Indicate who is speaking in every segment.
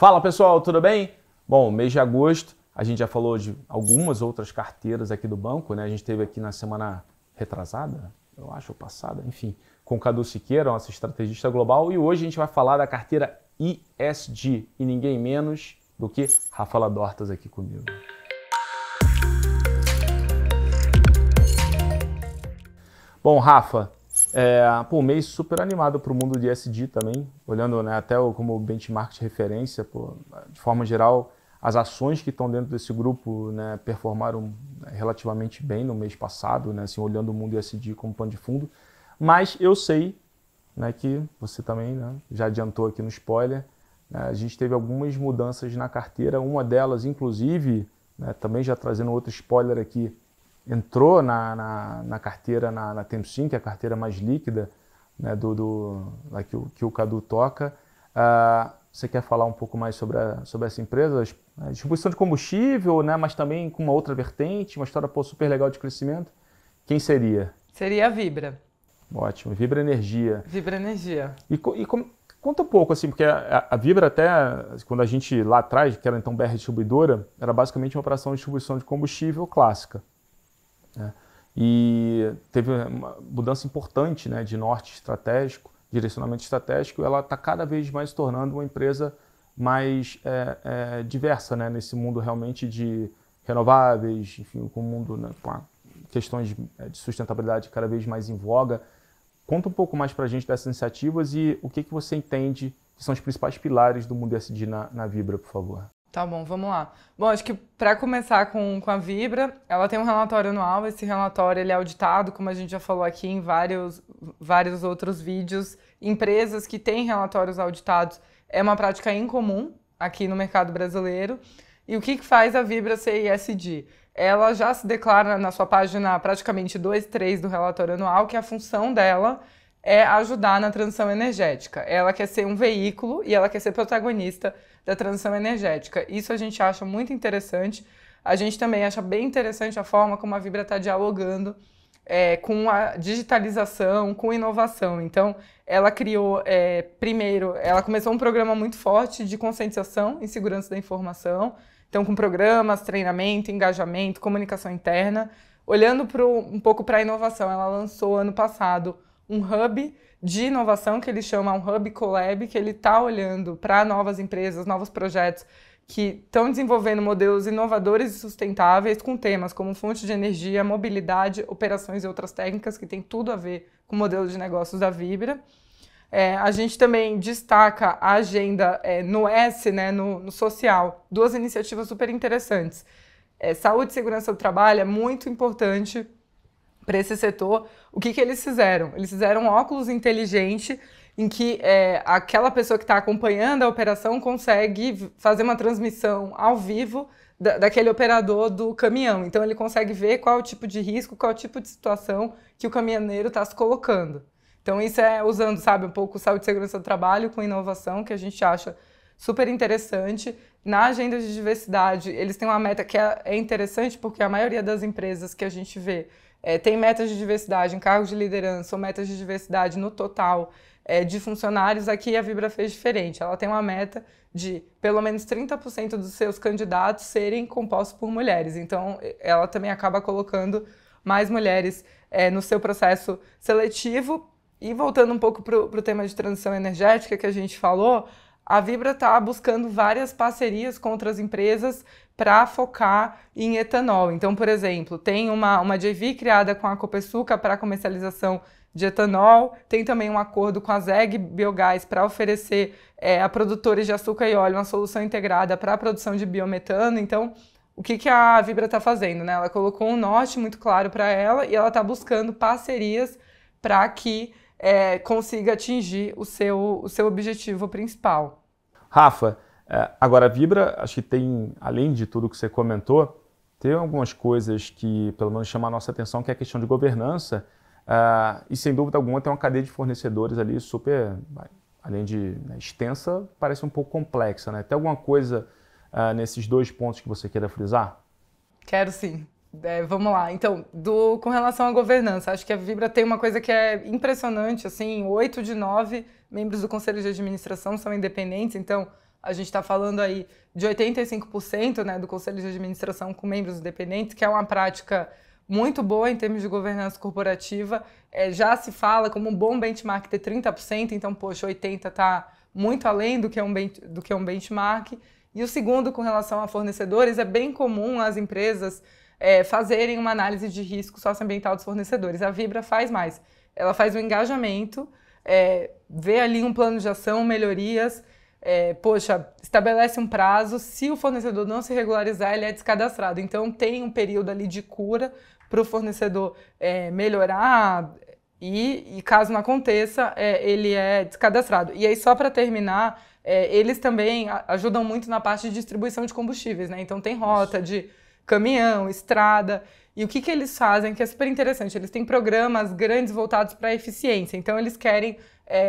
Speaker 1: Fala pessoal, tudo bem? Bom, mês de agosto, a gente já falou de algumas outras carteiras aqui do banco, né? A gente teve aqui na semana retrasada, eu acho, ou passada, enfim, com o Cadu Siqueira, nosso estrategista global, e hoje a gente vai falar da carteira ISD e ninguém menos do que Rafa Ladortas aqui comigo. Bom, Rafa, é, pô, um mês super animado para o mundo de SD também, olhando né, até o, como benchmark de referência, pô, de forma geral, as ações que estão dentro desse grupo né, performaram né, relativamente bem no mês passado, né, assim, olhando o mundo SD como pano de fundo, mas eu sei né, que você também né, já adiantou aqui no spoiler, né, a gente teve algumas mudanças na carteira, uma delas, inclusive, né, também já trazendo outro spoiler aqui, entrou na, na, na carteira, na, na Temsim, que é a carteira mais líquida né, do, do, que, o, que o Cadu toca. Uh, você quer falar um pouco mais sobre, a, sobre essa empresa? A distribuição de combustível, né, mas também com uma outra vertente, uma história pô, super legal de crescimento. Quem seria?
Speaker 2: Seria a Vibra.
Speaker 1: Ótimo, Vibra Energia.
Speaker 2: Vibra Energia.
Speaker 1: E, e Conta um pouco, assim, porque a, a, Vibra até, quando a gente lá atrás, que era então BR Distribuidora, era basicamente uma operação de distribuição de combustível clássica. Né? E teve uma mudança importante né, de norte estratégico, direcionamento estratégico, ela está cada vez mais se tornando uma empresa mais é, é, diversa né, nesse mundo realmente de renováveis, enfim, com o mundo né, com questões é, de sustentabilidade cada vez mais em voga. Conta um pouco mais para a gente dessas iniciativas e o que, que você entende que são os principais pilares do Mundo SD na, na Vibra, por favor.
Speaker 2: Tá bom, vamos lá. Bom, acho que para começar com, com a Vibra, ela tem um relatório anual. Esse relatório ele é auditado, como a gente já falou aqui em vários, vários outros vídeos. Empresas que têm relatórios auditados é uma prática incomum aqui no mercado brasileiro. E o que, que faz a Vibra ser ISD? Ela já se declara na sua página praticamente 2, 3 do relatório anual que a função dela é ajudar na transição energética. Ela quer ser um veículo e ela quer ser protagonista da transição energética. Isso a gente acha muito interessante. A gente também acha bem interessante a forma como a Vibra está dialogando é, com a digitalização, com inovação. Então, ela criou, é, primeiro, ela começou um programa muito forte de conscientização em segurança da informação. Então, com programas, treinamento, engajamento, comunicação interna. Olhando pro, um pouco para a inovação, ela lançou ano passado um hub de inovação que ele chama um hub collab, que ele está olhando para novas empresas, novos projetos que estão desenvolvendo modelos inovadores e sustentáveis com temas como fonte de energia, mobilidade, operações e outras técnicas que tem tudo a ver com o modelo de negócios da Vibra. É, a gente também destaca a agenda é, no S, né, no, no, social, duas iniciativas super interessantes. É, saúde e segurança do trabalho é muito importante para esse setor, o que, que eles fizeram? Eles fizeram um óculos inteligente em que é, aquela pessoa que está acompanhando a operação consegue fazer uma transmissão ao vivo da, daquele operador do caminhão. Então ele consegue ver qual é o tipo de risco, qual é o tipo de situação que o caminhoneiro está se colocando. Então isso é usando, sabe, um pouco saúde e segurança do trabalho com inovação, que a gente acha super interessante. Na agenda de diversidade, eles têm uma meta que é, é interessante, porque a maioria das empresas que a gente vê é, tem metas de diversidade em cargos de liderança ou metas de diversidade no total é, de funcionários, aqui a Vibra fez diferente. Ela tem uma meta de pelo menos 30% dos seus candidatos serem compostos por mulheres. Então, ela também acaba colocando mais mulheres é, no seu processo seletivo. E voltando um pouco para o tema de transição energética que a gente falou, a Vibra está buscando várias parcerias com outras empresas para focar em etanol. Então, por exemplo, tem uma, uma JV criada com a Copesuca para comercialização de etanol, tem também um acordo com a ZEG Biogás para oferecer é, a produtores de açúcar e óleo uma solução integrada para a produção de biometano. Então, o que, que a Vibra está fazendo? Né? Ela colocou um norte muito claro para ela e ela está buscando parcerias para que é, consiga atingir o seu, o seu objetivo principal.
Speaker 1: Rafa, é, agora a Vibra, acho que tem, além de tudo que você comentou, tem algumas coisas que, pelo menos, chamam a nossa atenção, que é a questão de governança. É, e, sem dúvida alguma, tem uma cadeia de fornecedores ali super, além de né, extensa, parece um pouco complexa. Né? Tem alguma coisa é, nesses dois pontos que você queira frisar?
Speaker 2: Quero sim. É, vamos lá, então, do, com relação à governança, acho que a Vibra tem uma coisa que é impressionante, assim, oito de nove membros do Conselho de Administração são independentes, então a gente está falando aí de 85% né, do Conselho de Administração com membros independentes, que é uma prática muito boa em termos de governança corporativa, é, já se fala como um bom benchmark ter 30%, então, poxa, 80% está muito além do que, é um do que é um benchmark, e o segundo, com relação a fornecedores, é bem comum as empresas é, fazerem uma análise de risco socioambiental dos fornecedores. A Vibra faz mais. Ela faz um engajamento, é, vê ali um plano de ação, melhorias, é, poxa, estabelece um prazo. Se o fornecedor não se regularizar, ele é descadastrado. Então, tem um período ali de cura para o fornecedor é, melhorar e, e, caso não aconteça, é, ele é descadastrado. E aí, só para terminar, é, eles também ajudam muito na parte de distribuição de combustíveis, né? Então, tem rota de caminhão, estrada. E o que, que eles fazem que é super interessante? Eles têm programas grandes voltados para a eficiência. Então, eles querem,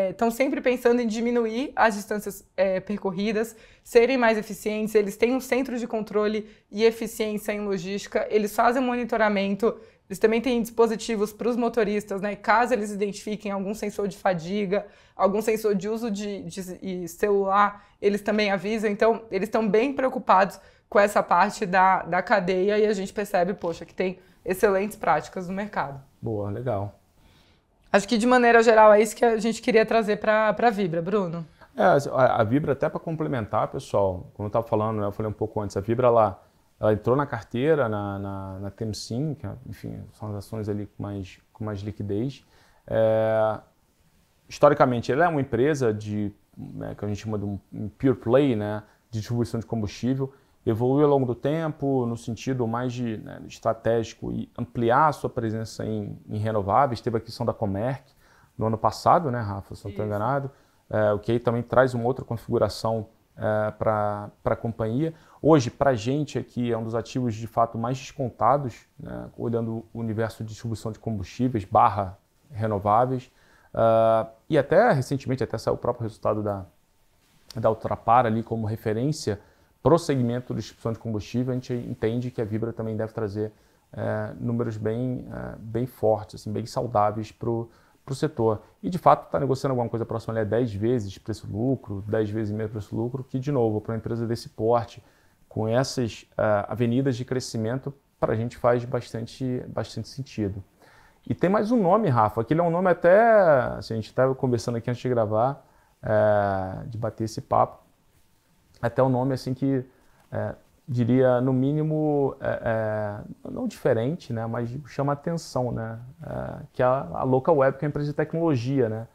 Speaker 2: estão eh, é, sempre pensando em diminuir as distâncias é, percorridas, serem mais eficientes. Eles têm um centro de controle e eficiência em logística. Eles fazem monitoramento. Eles também têm dispositivos para os motoristas, né? Caso eles identifiquem algum sensor de fadiga, algum sensor de uso de, de, de celular, eles também avisam. Então, eles estão bem preocupados com essa parte da, da cadeia e a gente percebe, poxa, que tem excelentes práticas no mercado.
Speaker 1: Boa, legal.
Speaker 2: Acho que de maneira geral é isso que a gente queria trazer para a Vibra, Bruno.
Speaker 1: É, a, Vibra, até para complementar, pessoal, como eu estava falando, né, eu falei um pouco antes, a Vibra ela, ela entrou na carteira, na, na, na Temsim, que é, enfim, são as ações ali com mais, com mais liquidez. É, historicamente, ela é uma empresa de, né, que a gente chama de um pure play, né, de distribuição de combustível evoluir ao longo do tempo, no sentido mais de né, estratégico e ampliar a sua presença em, em, renováveis. Teve a questão da Comerc no ano passado, né, Rafa, se não estou enganado, é, o que aí também traz uma outra configuração é, para a companhia. Hoje, para a gente aqui, é um dos ativos de fato mais descontados, né, olhando o universo de distribuição de combustíveis barra renováveis. Uh, e até recentemente, até saiu o próprio resultado da, da Ultrapar ali como referência, para o segmento de distribuição de combustível, a gente entende que a Vibra também deve trazer é, números bem, é, bem fortes, assim, bem saudáveis para o setor. E, de fato, está negociando alguma coisa próxima ali a 10 vezes preço-lucro, 10 vezes e meio preço-lucro, que, de novo, para uma empresa desse porte, com essas é, avenidas de crescimento, para a gente faz bastante, bastante sentido. E tem mais um nome, Rafa, que ele é um nome até. Assim, a gente estava conversando aqui antes de gravar, é, de bater esse papo até o um nome assim que é, diria no mínimo é, é, não diferente, né, mas chama atenção, né, é, que é a, a local web que é uma empresa de tecnologia, né.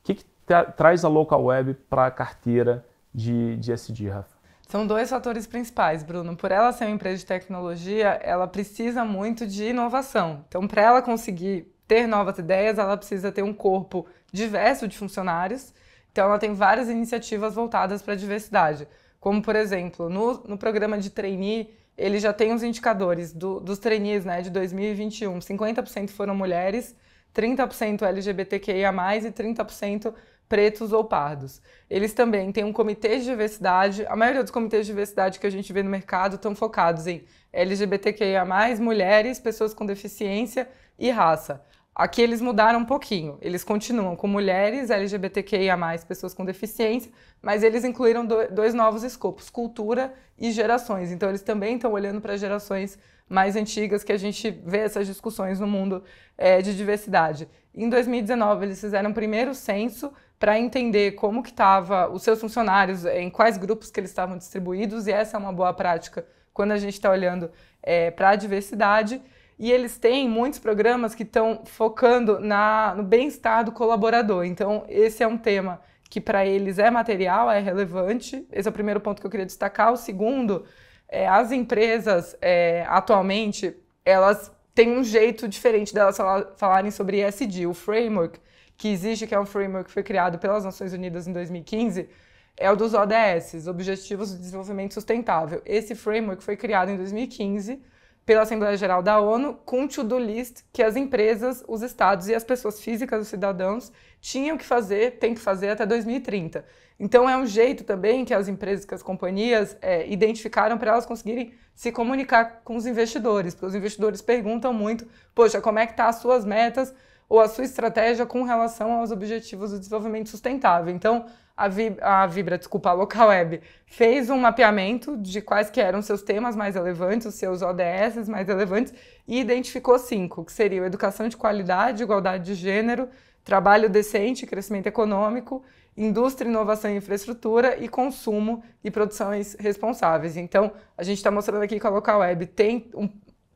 Speaker 1: O que, que tra traz a local web para a carteira de, de SD,
Speaker 2: Rafa? São dois fatores principais, Bruno. Por ela ser uma empresa de tecnologia, ela precisa muito de inovação. Então, para ela conseguir ter novas ideias, ela precisa ter um corpo diverso de funcionários. Então, ela tem várias iniciativas voltadas para a diversidade. Como, por exemplo, no, no programa de trainee, ele já tem os indicadores do, dos trainees né, de 2021. 50% foram mulheres, 30% LGBTQIA+, e 30% pretos ou pardos. Eles também têm um comitê de diversidade. A maioria dos comitês de diversidade que a gente vê no mercado estão focados em LGBTQIA+, mulheres, pessoas com deficiência e raça. Aqui eles mudaram um pouquinho. Eles continuam com mulheres, LGBTQIA, pessoas com deficiência, mas eles incluíram dois novos escopos: cultura e gerações. Então, eles também estão olhando para gerações mais antigas que a gente vê essas discussões no mundo é, de diversidade. Em 2019, eles fizeram o primeiro censo para entender como que estava os seus funcionários, é, em quais grupos que eles estavam distribuídos, e essa é uma boa prática quando a gente está olhando é, para a diversidade. E eles têm muitos programas que estão focando na, no bem-estar do colaborador. Então, esse é um tema que para eles é material, é relevante. Esse é o primeiro ponto que eu queria destacar. O segundo, é, as empresas é, atualmente, elas têm um jeito diferente delas falarem sobre ESG. O framework que existe, que é um framework que foi criado pelas Nações Unidas em 2015, é o dos ODS, Objetivos de Desenvolvimento Sustentável. Esse framework foi criado em 2015 pela Assembleia Geral da ONU com to-do list que as empresas, os estados e as pessoas físicas, os cidadãos, tinham que fazer, tem que fazer até 2030. Então é um jeito também que as empresas, que as companhias é, identificaram para elas conseguirem se comunicar com os investidores, porque os investidores perguntam muito, poxa, como é que tá as suas metas ou a sua estratégia com relação aos objetivos do desenvolvimento sustentável. Então, a, Vib a Vibra, desculpa, a Local Web, fez um mapeamento de quais que eram seus temas mais relevantes, os seus ODS mais relevantes, e identificou cinco, que seriam educação de qualidade, igualdade de gênero, trabalho decente, crescimento econômico, indústria, inovação e infraestrutura e consumo e produções responsáveis. Então, a gente está mostrando aqui que a Local Web tem um,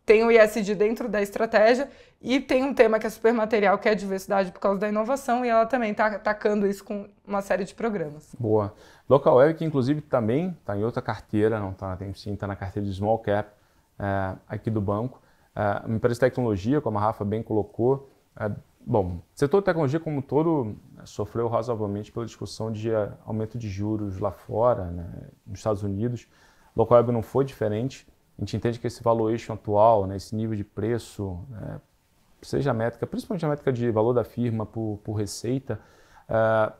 Speaker 2: tem o ISD dentro da estratégia e tem um tema que é super material, que é a diversidade por causa da inovação, e ela também está atacando isso com uma série de programas.
Speaker 1: Boa. Local Web, que inclusive também está em outra carteira, não está na sim, está na carteira de Small Cap é, aqui do banco. É, uma empresa de tecnologia, como a Rafa bem colocou, é, bom, o setor de tecnologia como um todo sofreu razoavelmente pela discussão de aumento de juros lá fora, né, nos Estados Unidos. Local Web não foi diferente a gente entende que esse valuation atual, né, esse nível de preço, né, seja a métrica, principalmente a métrica de valor da firma por, por receita, uh,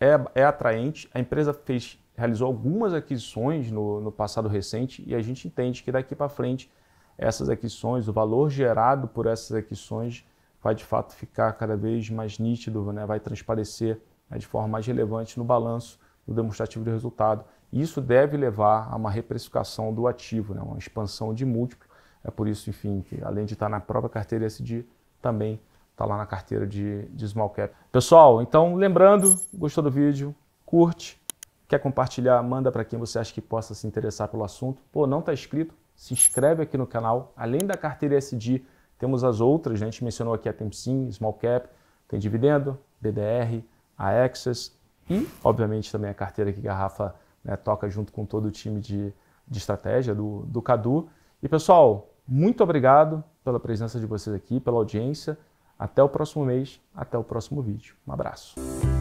Speaker 1: é, é atraente. A empresa fez, realizou algumas aquisições no, no passado recente e a gente entende que daqui para frente essas aquisições, o valor gerado por essas aquisições vai de fato ficar cada vez mais nítido, né? vai transparecer né, de forma mais relevante no balanço, no demonstrativo de resultado. Isso deve levar a uma reprecificação do ativo, né? uma expansão de múltiplo. É por isso, enfim, que além de estar na própria carteira SD, também está lá na carteira de, de small cap. Pessoal, então lembrando, gostou do vídeo, curte, quer compartilhar, manda para quem você acha que possa se interessar pelo assunto. Pô, não está inscrito? Se inscreve aqui no canal. Além da carteira SD, temos as outras, né? a gente mencionou aqui a Tempsim, Small Cap, tem Dividendo, BDR, a Access e, obviamente, também a carteira que Garrafa né, toca junto com todo o time de, de estratégia do, do Cadu. E pessoal, muito obrigado pela presença de vocês aqui, pela audiência. Até o próximo mês, até o próximo vídeo. Um abraço.